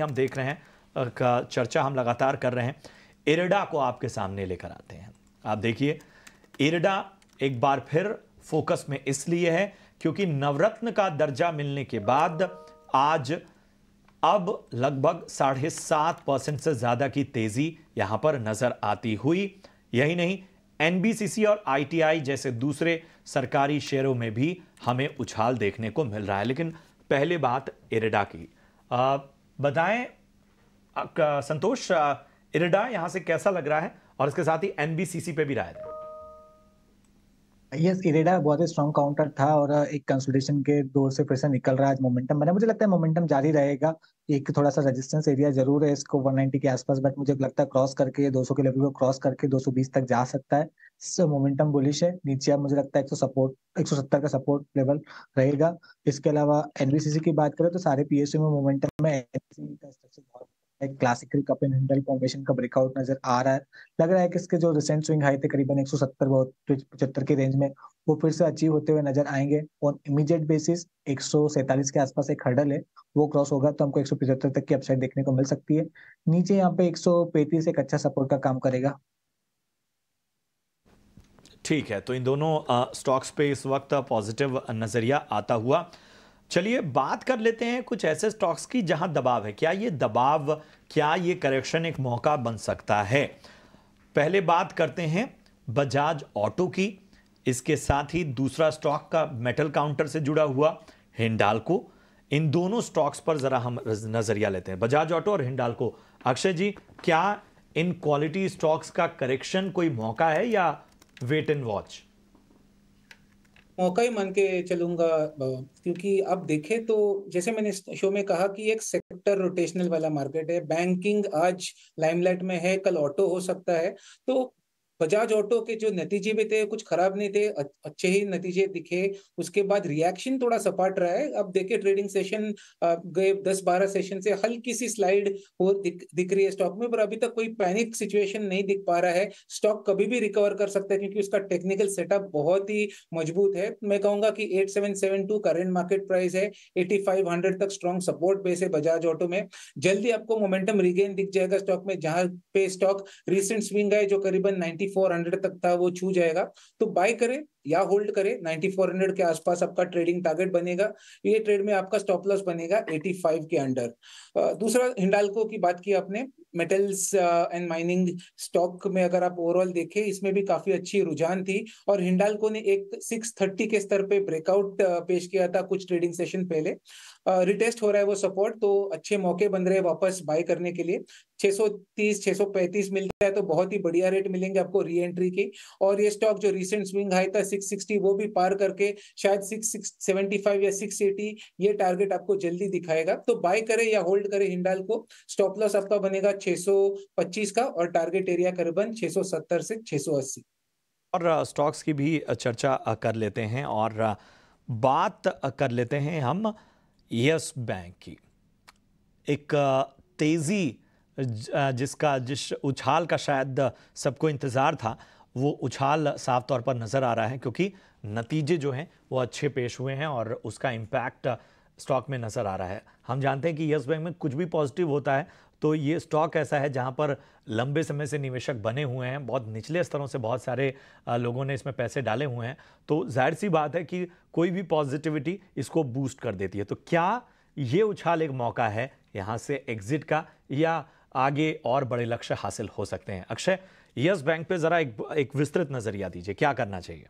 हम देख रहे हैं का चर्चा हम लगातार कर रहे हैं इरडा को आपके सामने लेकर आते हैं आप देखिए इरडा एक बार फिर फोकस में इसलिए है क्योंकि नवरत्न का दर्जा मिलने के बाद आज अब लगभग साढ़े सात परसेंट से ज्यादा की तेजी यहां पर नजर आती हुई यही नहीं एनबीसीसी और आईटीआई जैसे दूसरे सरकारी शेयरों में भी हमें उछाल देखने को मिल रहा है लेकिन पहले बात इरेडा की बताएं संतोष इरिडा यहां से कैसा लग रहा है और इसके साथ ही एनबीसीसी पे भी राय दें यस इरेडा बहुत ही स्ट्रॉन्ग काउंटर था और uh, एक कंसोलिडेशन के दौर से फिर से निकल रहा है आज मोमेंटम बना मुझे लगता है मोमेंटम जारी रहेगा एक थोड़ा सा रेजिस्टेंस एरिया जरूर है इसको 190 के आसपास बट मुझे लगता है क्रॉस करके 200 के लेवल को क्रॉस करके 220 तक जा सकता है मोमेंटम बुलिश है नीचे अब मुझे लगता है एक सपोर्ट एक का सपोर्ट लेवल रहेगा इसके अलावा एनबीसीसी की बात करें तो सारे पीएसयू में मोमेंटम में classical cup and handle formation का ब्रेकआउट नजर आ रहा है लग रहा है कि इसके जो रिसेंट स्विंग हाई थे करीबन एक 170 पचहत्तर के रेंज में वो फिर से अचीव होते हुए नजर आएंगे और इमीडिएट बेसिस एक के आसपास एक हर्डल है वो क्रॉस होगा तो हमको एक तक की अपसाइड देखने को मिल सकती है नीचे यहाँ पे एक एक अच्छा सपोर्ट का काम करेगा ठीक है तो इन दोनों स्टॉक्स पे इस वक्त पॉजिटिव नजरिया आता हुआ चलिए बात कर लेते हैं कुछ ऐसे स्टॉक्स की जहां दबाव है क्या ये दबाव क्या ये करेक्शन एक मौका बन सकता है पहले बात करते हैं बजाज ऑटो की इसके साथ ही दूसरा स्टॉक का मेटल काउंटर से जुड़ा हुआ हिंडालको इन दोनों स्टॉक्स पर जरा हम नजरिया लेते हैं बजाज ऑटो और हिंडालको अक्षय जी क्या इन क्वालिटी स्टॉक्स का करेक्शन कोई मौका है या वेट एंड वॉच मौका ही मान के चलूंगा क्योंकि आप देखें तो जैसे मैंने शो में कहा कि एक सेक्टर रोटेशनल वाला मार्केट है बैंकिंग आज लाइमलाइट में है कल ऑटो हो सकता है तो बजाज ऑटो के जो नतीजे भी थे कुछ खराब नहीं थे अच्छे ही नतीजे दिखे उसके बाद रिएक्शन थोड़ा सपाट रहा है अब देखिए ट्रेडिंग सेशन गए दस बारह सेशन से हल्की सी स्लाइड हो दिख, दिख रही है स्टॉक में पर अभी तक कोई पैनिक सिचुएशन नहीं दिख पा रहा है स्टॉक कभी भी रिकवर कर सकता है क्योंकि उसका टेक्निकल सेटअप बहुत ही मजबूत है मैं कहूंगा कि टू करेंट मार्केट प्राइस है एटी फाइव हंड्रेड तक स्ट्रॉन्ग सपोर्ट बेस है बजाज ऑटो में जल्दी आपको मोमेंटम रिगेन दिख जाएगा स्टॉक में जहां पे स्टॉक रिसेंट स्विंग है जो करीबन नाइनटी 9400 तक था वो छू जाएगा तो बाय करें या होल्ड करें 9400 के आसपास आपका ट्रेडिंग टारगेट बनेगा ये ट्रेड में आपका स्टॉप लॉस बनेगा 85 के अंडर दूसरा हिंडालको की बात की आपने मेटल्स एंड माइनिंग स्टॉक में अगर आप ओवरऑल देखें इसमें भी काफी अच्छी रुझान थी और हिंडालको ने एक 630 के स्तर पे ब्रेकआउट पेश किया था कुछ ट्रेडिंग सेशन पहले रिटेस्ट हो रहा है वो सपोर्ट तो अच्छे मौके बन रहे हैं वापस बाय करने के लिए 630 635 मिलता है तो बहुत ही बढ़िया रेट मिलेंगे आपको री एंट्री की और ये स्टॉक जो रिसेंट स्विंग हाई था 660 वो भी पार करके शायद 675 या 680 ये टारगेट आपको जल्दी दिखाएगा तो बाय करें या होल्ड करें हिंडाल को स्टॉप लॉस आपका बनेगा छह का और टारगेट एरिया करीबन छह से छह और स्टॉक्स की भी चर्चा कर लेते हैं और बात कर लेते हैं हम यस बैंक की एक तेज़ी जिसका जिस उछाल का शायद सबको इंतज़ार था वो उछाल साफ तौर पर नज़र आ रहा है क्योंकि नतीजे जो हैं वो अच्छे पेश हुए हैं और उसका इम्पैक्ट स्टॉक में नज़र आ रहा है हम जानते हैं कि यस बैंक में कुछ भी पॉजिटिव होता है तो ये स्टॉक ऐसा है जहाँ पर लंबे समय से निवेशक बने हुए हैं बहुत निचले स्तरों से बहुत सारे लोगों ने इसमें पैसे डाले हुए हैं तो जाहिर सी बात है कि कोई भी पॉजिटिविटी इसको बूस्ट कर देती है तो क्या ये उछाल एक मौका है यहाँ से एग्जिट का या आगे और बड़े लक्ष्य हासिल हो सकते हैं अक्षय यस बैंक पे ज़रा एक, एक विस्तृत नज़रिया दीजिए क्या करना चाहिए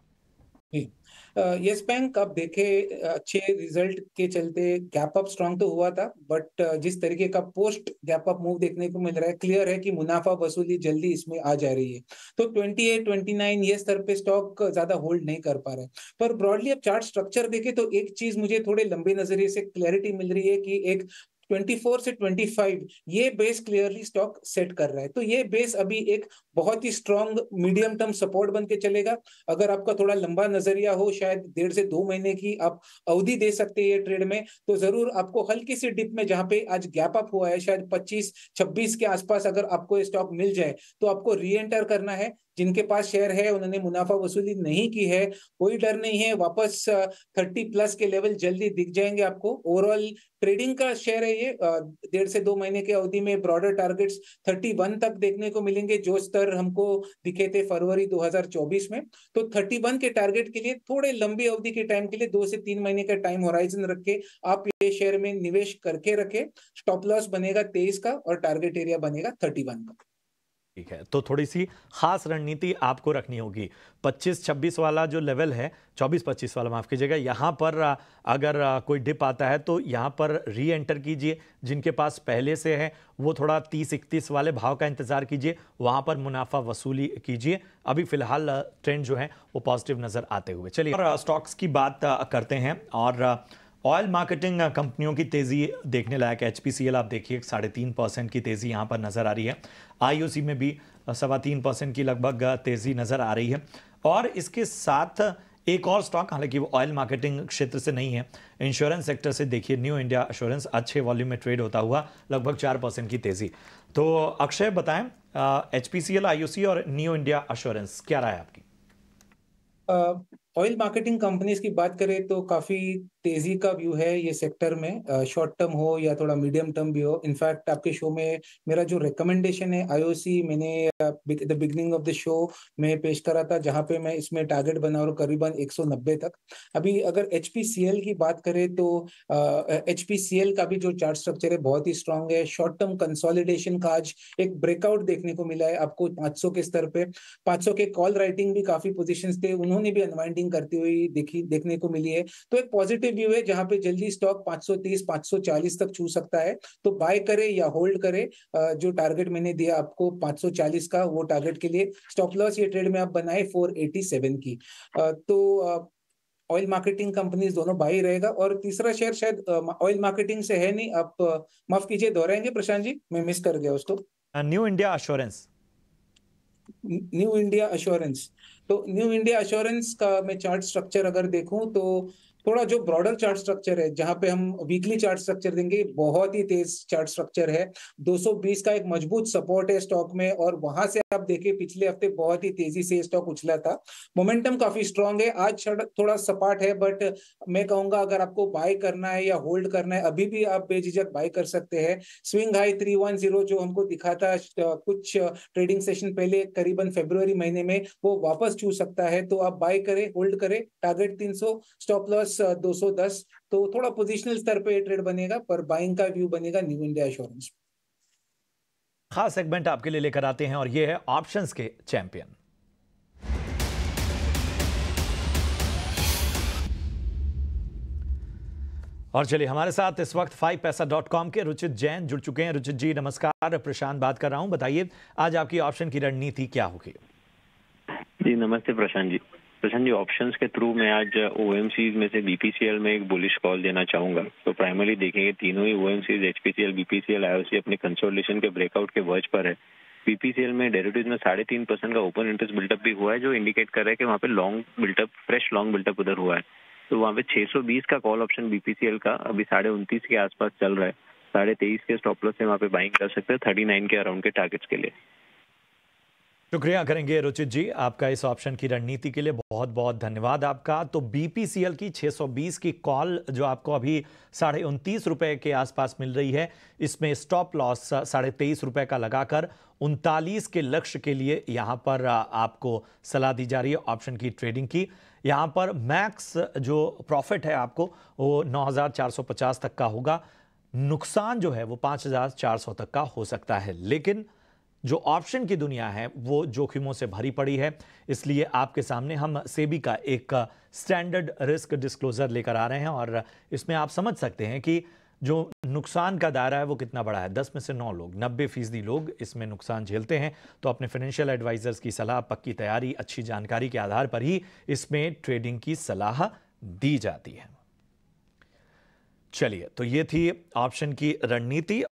यस बैंक आप देखे अच्छे रिजल्ट के चलते गैप अप स्ट्रांग तो हुआ था बट जिस तरीके का पोस्ट गैप अप मूव देखने को मिल रहा है क्लियर है कि मुनाफा वसूली जल्दी इसमें आ जा रही है तो 28 29 ये स्तर पे स्टॉक ज्यादा होल्ड नहीं कर पा रहा है पर ब्रॉडली आप चार्ट स्ट्रक्चर देखे तो एक चीज मुझे थोड़े लंबे नजरिए से क्लियरिटी मिल रही है कि एक 24 से 25 ये बेस क्लियरली स्टॉक सेट कर रहा है तो ये बेस अभी एक बहुत ही स्ट्रॉन्ग मीडियम टर्म सपोर्ट बन के चलेगा अगर आपका थोड़ा लंबा नजरिया हो शायद डेढ़ से दो महीने की आप अवधि दे सकते हैं ट्रेड में तो जरूर आपको हल्की सी डिप में जहां पे आज गैप अप हुआ है शायद 25 26 के आसपास अगर आपको स्टॉक मिल जाए तो आपको री एंटर करना है जिनके पास शेयर है उन्होंने मुनाफा वसूली नहीं की है कोई डर नहीं है वापस थर्टी प्लस के लेवल जल्दी दिख जाएंगे आपको ओवरऑल ट्रेडिंग का शेयर है ये डेढ़ से दो महीने के अवधि में ब्रॉडर टारगेट्स थर्टी वन तक देखने को मिलेंगे जो स्तर सेक्टर हमको दिखे थे फरवरी 2024 में तो 31 के टारगेट के लिए थोड़े लंबी अवधि के टाइम के लिए दो से तीन महीने का टाइम होराइजन रख के आप ये शेयर में निवेश करके रखे स्टॉप लॉस बनेगा तेईस का और टारगेट एरिया बनेगा थर्टी का ठीक है तो थोड़ी सी खास रणनीति आपको रखनी होगी 25-26 वाला जो लेवल है 24-25 वाला माफ़ कीजिएगा यहाँ पर अगर कोई डिप आता है तो यहाँ पर री एंटर कीजिए जिनके पास पहले से है वो थोड़ा 30-31 वाले भाव का इंतज़ार कीजिए वहाँ पर मुनाफा वसूली कीजिए अभी फ़िलहाल ट्रेंड जो है वो पॉजिटिव नज़र आते हुए चलिए स्टॉक्स की बात करते हैं और ऑयल मार्केटिंग कंपनियों की तेज़ी देखने लायक एच आप देखिए साढ़े तीन परसेंट की तेज़ी यहाँ पर नज़र आ रही है आई में भी सवा तीन परसेंट की लगभग तेज़ी नज़र आ रही है और इसके साथ एक और स्टॉक हालांकि वो ऑयल मार्केटिंग क्षेत्र से नहीं है इंश्योरेंस सेक्टर से देखिए न्यू इंडिया इंश्योरेंस अच्छे वॉल्यूम में ट्रेड होता हुआ लगभग चार परसेंट की तेज़ी तो अक्षय बताएं H P C L I और न्यू इंडिया इंश्योरेंस क्या राय आपकी ऑयल मार्केटिंग कंपनीज की बात करें तो काफी तेजी का व्यू है ये सेक्टर में शॉर्ट टर्म हो या थोड़ा मीडियम टर्म भी हो इनफैक्ट आपके शो में मेरा जो रिकमेंडेशन है आईओसी मैंने the beginning of the show में पेश करा था जहां पे मैं इसमें टारगेट बना रहा करीबन 190 तक अभी अगर एच की बात करें तो एच का भी जो चार्ट स्ट्रक्चर है बहुत ही स्ट्रांग है शॉर्ट टर्म कंसोलिडेशन का आज एक ब्रेकआउट देखने को मिला है आपको 500 के स्तर पे 500 के कॉल राइटिंग भी काफी पोजिशन थे उन्होंने भी अनवाइंडिंग मार्केटिंग करती हुई देखी देखने को मिली है तो एक पॉजिटिव व्यू है जहां पे जल्दी स्टॉक 530 540 तक छू सकता है तो बाय करें या होल्ड करें जो टारगेट मैंने दिया आपको 540 का वो टारगेट के लिए स्टॉप लॉस ये ट्रेड में आप बनाए फोर की तो ऑयल मार्केटिंग कंपनीज दोनों बाई रहेगा और तीसरा शेयर शायद ऑयल मार्केटिंग से है नहीं आप माफ कीजिए दोहराएंगे प्रशांत जी मैं मिस कर गया उसको New India Assurance New India Assurance तो न्यू इंडिया अश्योरेंस का मैं चार्ट स्ट्रक्चर अगर देखूं तो थोड़ा जो ब्रॉडर चार्ट स्ट्रक्चर है जहां पे हम वीकली चार्ट स्ट्रक्चर देंगे बहुत ही तेज चार्ट स्ट्रक्चर है 220 का एक मजबूत सपोर्ट है स्टॉक में और वहां से आप देखिए पिछले हफ्ते बहुत ही तेजी से स्टॉक उछला था मोमेंटम काफी स्ट्रांग है आज थोड़ा सपाट है बट मैं कहूंगा अगर आपको बाय करना है या होल्ड करना है अभी भी आप बेझिझक बाय कर सकते हैं स्विंग हाई थ्री जो हमको दिखा था कुछ ट्रेडिंग सेशन पहले करीबन फेब्रुवरी महीने में वो वापस छू सकता है तो आप बाय करें होल्ड करें टारगेट तीन स्टॉप लॉस प्लस दस uh, तो थोड़ा पोजिशनल स्तर पर ट्रेड बनेगा पर बाइंग का व्यू बनेगा न्यू इंडिया एश्योरेंस खास सेगमेंट आपके लिए लेकर आते हैं और ये है ऑप्शंस के चैंपियन और चलिए हमारे साथ इस वक्त फाइव पैसा डॉट कॉम के रुचित जैन जुड़ चुके हैं रुचित जी नमस्कार प्रशांत बात कर रहा हूं बताइए आज आपकी ऑप्शन की रणनीति क्या होगी जी नमस्ते प्रशांत जी प्रशांत जी ऑप्शन के थ्रू मैं आज ओ में से बीपीसीएल में एक बुलिश कॉल देना चाहूंगा तो प्राइमरी देखेंगे तीनों ही O M Cs HPCL BPCL IOC अपने कंसोलिडेशन के ब्रेकआउट के वर्ज पर है बीपीसीएल में डेरिवेटिव में साढ़े तीन परसेंट का ओपन इंटरेस्ट बिल्टअप भी हुआ है जो इंडिकेट कर रहा है कि वहाँ पे long buildup fresh long buildup उधर हुआ है तो वहाँ पे 620 का कॉल ऑप्शन बीपीसीएल का अभी साढ़े उनतीस के आसपास चल रहा है साढ़े तेईस के स्टॉपलस से वहाँ पे बाइंग कर सकते हैं थर्टी नाइन के अराउंड के टारगेट्स के लिए शुक्रिया करेंगे रुचित जी आपका इस ऑप्शन की रणनीति के लिए बहुत बहुत धन्यवाद आपका तो बीपीसीएल की 620 की कॉल जो आपको अभी साढ़े उनतीस रुपये के आसपास मिल रही है इसमें स्टॉप लॉस साढ़े तेईस रुपये का लगाकर उनतालीस के लक्ष्य के लिए यहाँ पर आपको सलाह दी जा रही है ऑप्शन की ट्रेडिंग की यहाँ पर मैक्स जो प्रॉफिट है आपको वो नौ तक का होगा नुकसान जो है वो पाँच तक का हो सकता है लेकिन जो ऑप्शन की दुनिया है वो जोखिमों से भरी पड़ी है इसलिए आपके सामने हम सेबी का एक स्टैंडर्ड रिस्क डिस्क्लोजर लेकर आ रहे हैं और इसमें आप समझ सकते हैं कि जो नुकसान का दायरा है वो कितना बड़ा है दस में से नौ लोग नब्बे फीसदी लोग इसमें नुकसान झेलते हैं तो अपने फाइनेंशियल एडवाइजर्स की सलाह पक्की तैयारी अच्छी जानकारी के आधार पर ही इसमें ट्रेडिंग की सलाह दी जाती है चलिए तो ये थी ऑप्शन की रणनीति